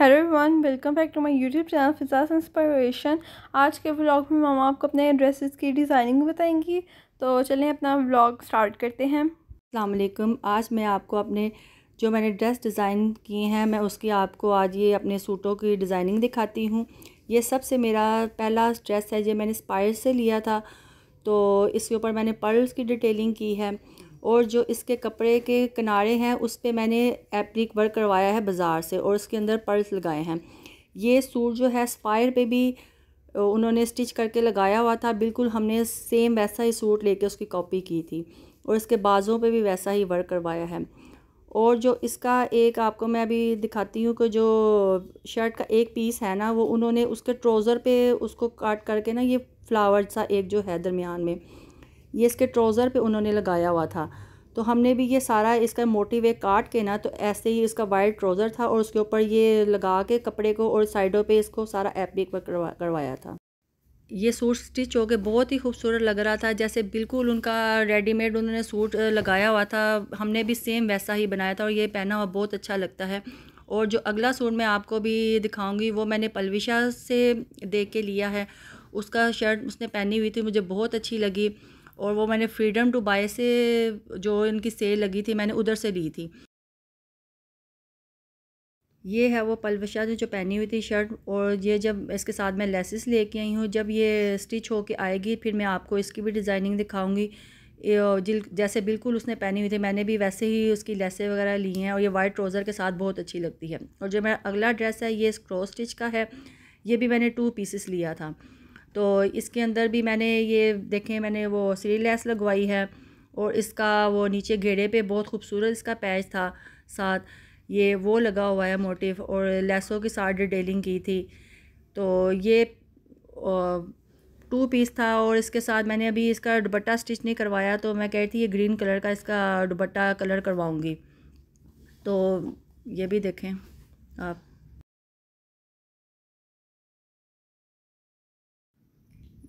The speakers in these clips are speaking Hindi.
hello everyone welcome back to my YouTube channel Fiza's inspiration आज के व्लॉग में मामा आपको अपने ड्रेसेस की डिज़ाइनिंग बताएंगी तो चलें अपना व्लॉग स्टार्ट करते हैं अल्लाम आज मैं आपको अपने जो मैंने ड्रेस डिज़ाइन किए हैं मैं उसकी आपको आज ये अपने सूटों की डिज़ाइनिंग दिखाती हूँ ये सबसे मेरा पहला ड्रेस है ये मैंने स्पायर से लिया था तो इसके ऊपर मैंने पर्ल्स की डिटेलिंग की है और जो इसके कपड़े के किनारे हैं उस पर मैंने एप्लिक वर्क करवाया है बाज़ार से और उसके अंदर पर्स लगाए हैं ये सूट जो है स्पायर पे भी उन्होंने स्टिच करके लगाया हुआ था बिल्कुल हमने सेम वैसा ही सूट लेके उसकी कॉपी की थी और इसके बाज़ों पे भी वैसा ही वर्क करवाया है और जो इसका एक आपको मैं अभी दिखाती हूँ कि जो शर्ट का एक पीस है ना वो उन्होंने उसके ट्रोज़र पे उसको काट करके ना ये फ्लावर सा एक जो है दरमियान में ये इसके ट्रोज़र पे उन्होंने लगाया हुआ था तो हमने भी ये सारा इसका मोटिव एक काट के ना तो ऐसे ही इसका वाइट ट्रोज़र था और उसके ऊपर ये लगा के कपड़े को और साइडों पे इसको सारा एपिक करवा करवाया था ये सूट स्टिच हो के बहुत ही खूबसूरत लग रहा था जैसे बिल्कुल उनका रेडीमेड उन्होंने सूट लगाया हुआ था हमने भी सेम वैसा ही बनाया था और ये पहना हुआ बहुत अच्छा लगता है और जो अगला सूट मैं आपको भी दिखाऊंगी वो मैंने पलविशा से देख के लिया है उसका शर्ट उसने पहनी हुई थी मुझे बहुत अच्छी लगी और वो मैंने फ्रीडम टू बाय से जो इनकी सेल लगी थी मैंने उधर से ली थी ये है वो पलवशा जो पहनी हुई थी शर्ट और ये जब इसके साथ मैं लेसिस लेके आई हूँ जब ये स्टिच होके आएगी फिर मैं आपको इसकी भी डिज़ाइनिंग दिखाऊंगी जिल जैसे बिल्कुल उसने पहनी हुई थी मैंने भी वैसे ही उसकी लेसें वगैरह ली हैं और ये वाइट ट्रोज़र के साथ बहुत अच्छी लगती है और जो मेरा अगला ड्रेस है ये क्रॉस स्टिच का है ये भी मैंने टू पीसेस लिया था तो इसके अंदर भी मैंने ये देखें मैंने वो सीरी लेस लगवाई है और इसका वो नीचे घेरे पे बहुत खूबसूरत इसका पैच था साथ ये वो लगा हुआ है मोटिव और लेसों के साथ डिटेलिंग की थी तो ये टू पीस था और इसके साथ मैंने अभी इसका दुबट्टा स्टिच नहीं करवाया तो मैं कह रही थी ये ग्रीन कलर का इसका दुबट्टा कलर करवाऊँगी तो ये भी देखें आप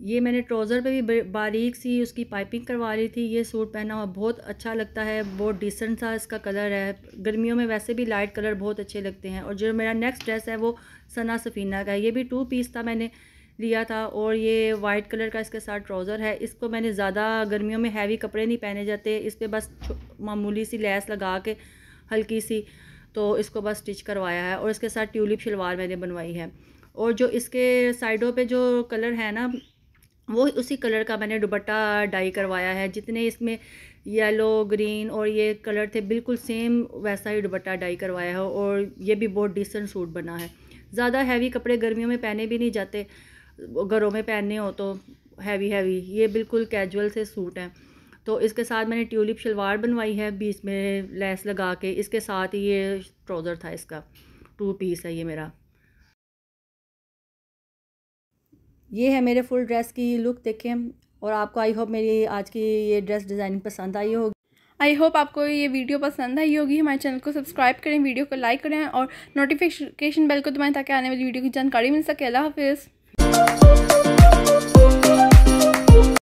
ये मैंने ट्राउज़र पे भी बारीक सी उसकी पाइपिंग करवा रही थी ये सूट पहना हुआ बहुत अच्छा लगता है बहुत डिसेंट सा इसका कलर है गर्मियों में वैसे भी लाइट कलर बहुत अच्छे लगते हैं और जो मेरा नेक्स्ट ड्रेस है वो सना सफ़ीना का है ये भी टू पीस था मैंने लिया था और ये वाइट कलर का इसके साथ ट्राउज़र है इसको मैंने ज़्यादा गर्मियों में हैवी कपड़े नहीं पहने जाते इस पर बस मामूली सी लैस लगा के हल्की सी तो इसको बस स्टिच करवाया है और इसके साथ ट्यूलिप शलवार मैंने बनवाई है और जो इसके साइडों पे जो कलर है ना वो उसी कलर का मैंने दुबट्टा डाई करवाया है जितने इसमें येलो ग्रीन और ये कलर थे बिल्कुल सेम वैसा ही दुबट्टा डाई करवाया है और ये भी बहुत डिसेंट सूट बना है ज़्यादा हैवी कपड़े गर्मियों में पहने भी नहीं जाते घरों में पहनने हो तो हैवी हैवी ये बिल्कुल कैजुअल से सूट हैं तो इसके साथ मैंने ट्यूलिप शलवार बनवाई है बीच में लेस लगा के इसके साथ ये ट्राउज़र था इसका टू पीस है ये मेरा ये है मेरे फुल ड्रेस की लुक देखें और आपको आई होप मेरी आज की ये ड्रेस डिज़ाइनिंग पसंद आई होगी आई होप आपको ये वीडियो पसंद आई होगी हमारे चैनल को सब्सक्राइब करें वीडियो को लाइक करें और नोटिफिकेशन बेल को दबाएं ताकि आने वाली वीडियो की जानकारी मिल सके अल्लाह हाफिज़